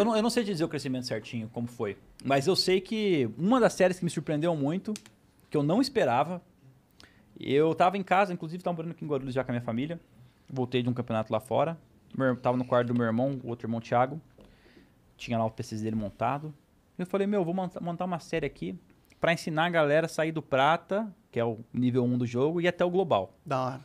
Eu não, eu não sei te dizer o crescimento certinho, como foi. Mas eu sei que uma das séries que me surpreendeu muito, que eu não esperava. Eu tava em casa, inclusive tava morando aqui em Guarulhos já com a minha família. Voltei de um campeonato lá fora. Meu, tava no quarto do meu irmão, o outro irmão Thiago. Tinha lá o PC dele montado. Eu falei, meu, vou montar uma série aqui para ensinar a galera a sair do prata, que é o nível 1 do jogo, e até o global. Da hora.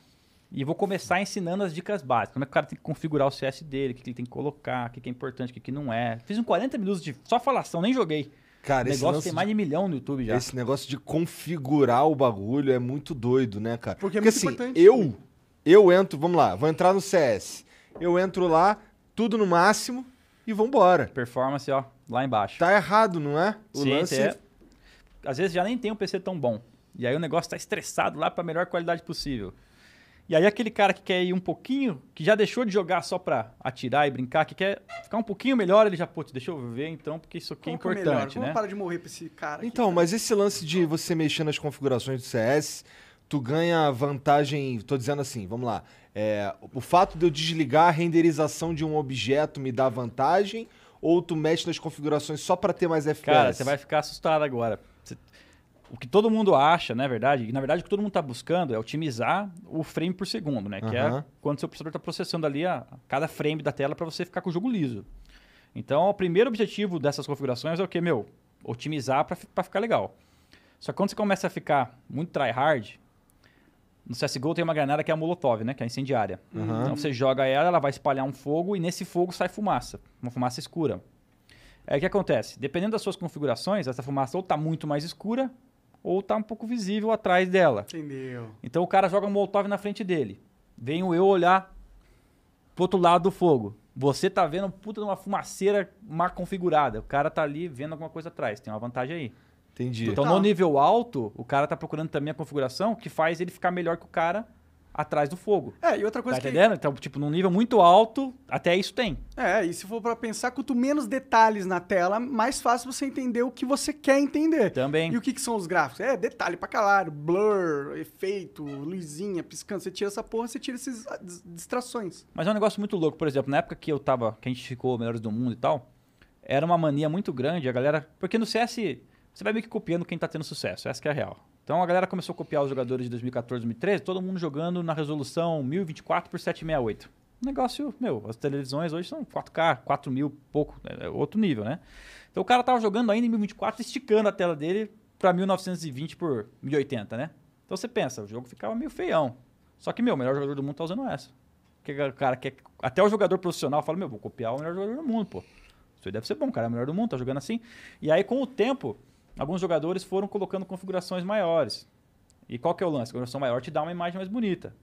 E vou começar ensinando as dicas básicas. Como é que o cara tem que configurar o CS dele, o que, ele tem que colocar, o que, que é importante, o que, que não é. Fiz um 40 minutos de só falação, nem joguei. Cara, o negócio tem mais de milhão no YouTube já. Esse negócio de configurar o bagulho é muito doido, né, cara? Porque, é Porque assim, eu eu entro, vamos lá, vou entrar no CS. Eu entro lá, tudo no máximo e vambora. Performance, ó, lá embaixo. Tá errado, não é? O Sim, lance é... Às vezes já nem tem um PC tão bom. E aí o negócio tá estressado lá para melhor qualidade possível. E aí aquele cara que quer ir um pouquinho, que já deixou de jogar só pra atirar e brincar, que quer ficar um pouquinho melhor, ele já, putz, deixa eu ver então, porque isso aqui Como é, é importante, é né? para de morrer pra esse cara Então, aqui, tá? mas esse lance de você mexer nas configurações do CS, tu ganha vantagem, tô dizendo assim, vamos lá, é, o fato de eu desligar a renderização de um objeto me dá vantagem, ou tu mexe nas configurações só para ter mais FPS? Cara, você vai ficar assustado agora. Você o que todo mundo acha, né, é verdade? E, na verdade, o que todo mundo está buscando é otimizar o frame por segundo, né? Uhum. Que é quando seu processador está processando ali a, cada frame da tela para você ficar com o jogo liso. Então, o primeiro objetivo dessas configurações é o que, meu? Otimizar para ficar legal. Só que quando você começa a ficar muito tryhard, no CSGO tem uma granada que é a Molotov, né? Que é incendiária. Uhum. Então você joga ela, ela vai espalhar um fogo e nesse fogo sai fumaça. Uma fumaça escura. Aí o que acontece? Dependendo das suas configurações, essa fumaça ou está muito mais escura ou tá um pouco visível atrás dela. Entendeu. Então o cara joga um molotov na frente dele. Venho eu olhar pro outro lado do fogo. Você tá vendo puta uma fumaceira mal configurada. O cara tá ali vendo alguma coisa atrás. Tem uma vantagem aí. Entendi. Então, tá. no nível alto, o cara tá procurando também a configuração que faz ele ficar melhor que o cara atrás do fogo. É, e outra coisa tá que... entendendo? Então, tipo, num nível muito alto, até isso tem. É, e se for para pensar, quanto menos detalhes na tela, mais fácil você entender o que você quer entender. Também. E o que, que são os gráficos? É, detalhe pra calar, blur, efeito, luzinha, piscando. Você tira essa porra, você tira essas ah, distrações. Mas é um negócio muito louco. Por exemplo, na época que eu tava, que a gente ficou Melhores do Mundo e tal, era uma mania muito grande a galera... Porque no CS, você vai meio que copiando quem tá tendo sucesso. Essa que é a real. Então a galera começou a copiar os jogadores de 2014, 2013, todo mundo jogando na resolução 1024 por 768. Negócio, meu, as televisões hoje são 4K, 4000 pouco, né, é outro nível, né? Então o cara tava jogando ainda em 1024, esticando a tela dele para 1920 por 1080, né? Então você pensa, o jogo ficava meio feião. Só que, meu, o melhor jogador do mundo tá usando essa. o cara, quer, até o jogador profissional fala, meu, vou copiar o melhor jogador do mundo, pô. Isso aí deve ser bom, cara, é o melhor do mundo, tá jogando assim. E aí, com o tempo, alguns jogadores foram colocando configurações maiores. E qual que é o lance? A configuração maior te dá uma imagem mais bonita.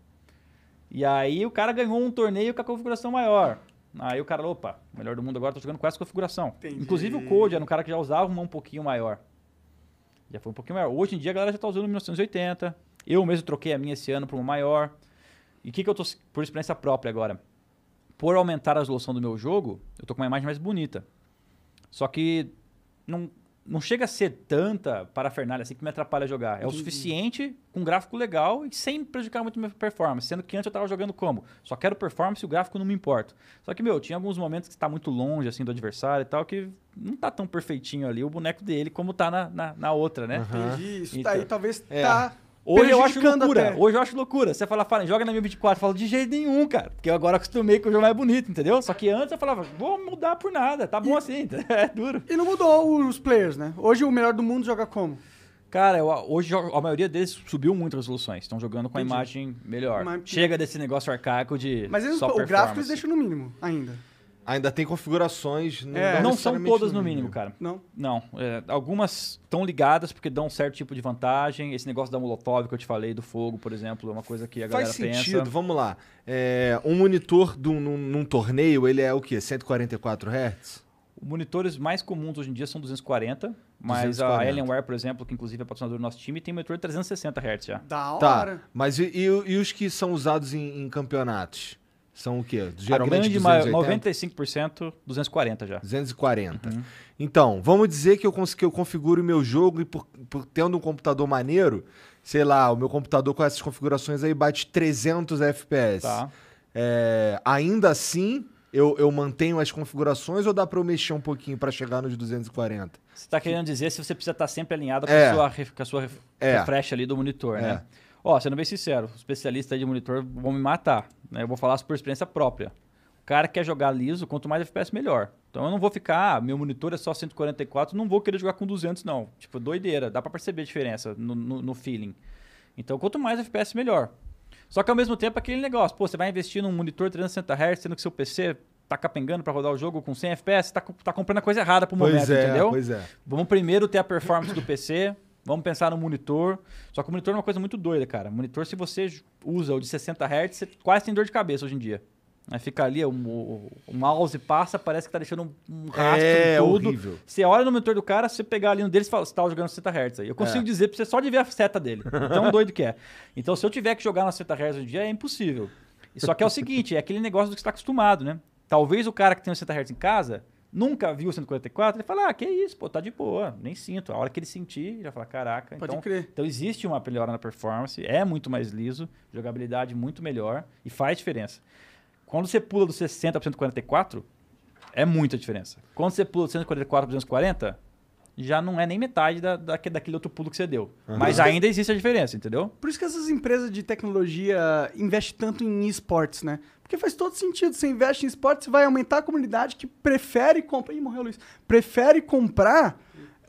E aí o cara ganhou um torneio com a configuração maior. Aí o cara, opa, melhor do mundo agora, tô jogando com essa configuração. Entendi. Inclusive o Code era um cara que já usava uma um pouquinho maior. Já foi um pouquinho maior. Hoje em dia a galera já tá usando 1980. Eu mesmo troquei a minha esse ano para uma maior. E o que, que eu tô, por experiência própria agora? Por aumentar a resolução do meu jogo, eu tô com uma imagem mais bonita. Só que não, não chega a ser tanta parafernália assim que me atrapalha a jogar. É o suficiente, com um gráfico legal e sem prejudicar muito a minha performance. Sendo que antes eu estava jogando como? Só quero performance e o gráfico não me importa. Só que, meu, tinha alguns momentos que está muito longe assim do adversário e tal, que não tá tão perfeitinho ali o boneco dele como tá na, na, na outra, né? Uhum. Entendi. Isso então, daí talvez é. tá Hoje eu acho loucura. Até. Hoje eu acho loucura. Você fala, fala, joga na minha 24. Eu falo, de jeito nenhum, cara. Porque eu agora acostumei que o jogo é bonito, entendeu? Só que antes eu falava, vou mudar por nada. Tá bom e, assim. é duro. E não mudou os players, né? Hoje o melhor do mundo joga como? Cara, eu, hoje a maioria deles subiu muito as resoluções. Estão jogando com Entendi. a imagem melhor. Mas, Chega desse negócio arcaico de. Mas eles, o gráfico eles deixam no mínimo ainda. Ainda tem configurações. Não, é, não são todas no mínimo, mínimo, cara. Não. Não. É, algumas estão ligadas porque dão um certo tipo de vantagem. Esse negócio da Molotov que eu te falei, do fogo, por exemplo, é uma coisa que a Faz galera sentido. pensa. Faz sentido, vamos lá. É, um monitor do, num, num, torneio, ele é o quê? 144 Hz? Monitores mais comuns hoje em dia são 240, mas 240. a Alienware, por exemplo, que inclusive é patrocinador do nosso time, tem monitor de 360 Hz já. Da tá, hora! Tá, mas e, e, e os que são usados em, em campeonatos? São o quê? Geralmente a grande 280? 95%, 240 já. 240. Uhum. Então, vamos dizer que eu, que eu configuro o meu jogo e por, por, tendo um computador maneiro, sei lá, o meu computador com essas configurações aí bate 300 FPS. Tá. É, ainda assim, eu, eu mantenho as configurações ou dá para eu mexer um pouquinho para chegar nos 240? Você está querendo dizer se você precisa estar tá sempre alinhado com, é. a, sua, com a sua é. refresh ali do monitor, é. né? É. Ó, sendo bem sincero, o especialista de monitor vão me matar. Né? Eu vou falar por experiência própria. O cara quer jogar liso, quanto mais FPS, melhor. Então eu não vou ficar, ah, meu monitor é só 144, não vou querer jogar com 200, não. Tipo, doideira, dá para perceber a diferença no, no, no feeling. Então, quanto mais FPS, melhor. Só que ao mesmo tempo, aquele negócio, pô, você vai investir num monitor 360 Hz, sendo que seu PC tá capengando para rodar o jogo com 100 FPS, tá, tá comprando a coisa errada pro pois momento, é, entendeu? Pois é. Vamos primeiro ter a performance do PC, Vamos pensar no monitor. Só que o monitor é uma coisa muito doida, cara. Monitor, se você usa o de 60 Hz, você quase tem dor de cabeça hoje em dia. Aí fica ali, o, é o, o mouse passa, parece que tá deixando um, rastro é, todo. Horrível. Você olha no monitor do cara, você pegar ali um deles e fala, você tá jogando 60 Hz aí. Eu consigo é. dizer pra você só de ver a seta dele. Tão doido que é. Então, se eu tiver que jogar na 60 Hz hoje em dia, é impossível. Só que é o seguinte, é aquele negócio do que você tá acostumado, né? Talvez o cara que tem 60 Hz em casa, nunca viu o 144, ele fala, ah, que isso, pô, tá de boa, nem sinto. A hora que ele sentir, ele vai falar, caraca. Pode então, crer. Então existe uma melhora na performance, é muito mais liso, jogabilidade muito melhor e faz diferença. Quando você pula do 60 para 144, é muita diferença. Quando você pula do 144 para 240, já não é nem metade da, da, daquele outro pulo que você deu. Uhum. Mas ainda existe a diferença, entendeu? Por isso que essas empresas de tecnologia investem tanto em esportes, né? Porque faz todo sentido. Você investe em esportes, vai aumentar a comunidade que prefere comprar. Ih, morreu Luiz. Prefere comprar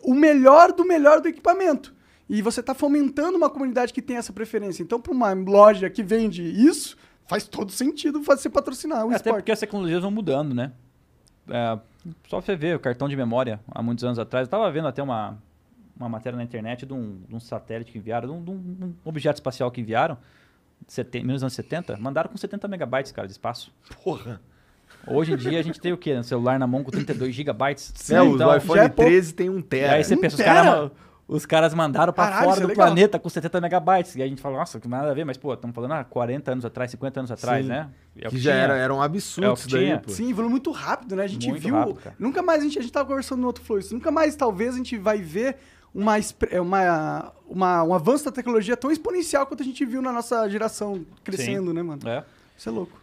o melhor do melhor do equipamento. E você está fomentando uma comunidade que tem essa preferência. Então, para uma loja que vende isso, faz todo sentido você patrocinar o é, esporte. Até porque as tecnologias vão mudando, né? É, só você ver o cartão de memória há muitos anos atrás. Eu estava vendo até uma, uma matéria na internet de um, de um satélite que enviaram, de um, de um, objeto espacial que enviaram, sete, menos anos 70, mandaram com 70 megabytes, cara, de espaço. Porra! Hoje em dia a gente tem o quê? Um celular na mão com 32 gigabytes. É, então, o iPhone é 13 tem um tera. E aí você um pensa, é tera? os caras os caras mandaram pra fora é do é planeta com 70 megabytes. E a gente falou, nossa, que nada a ver, mas, pô, estamos falando ah, 40 anos atrás, 50 anos atrás, Sim. né? É que, que, já era, era um absurdo é isso daí, pô. Sim, evoluiu muito rápido, né? A gente muito viu. Rápido, nunca mais a gente, a gente tava conversando no outro flow isso. Nunca mais, talvez, a gente vai ver uma, é, uma, uma, um avanço da tecnologia tão exponencial quanto a gente viu na nossa geração crescendo, Sim. né, mano? É. Isso é louco.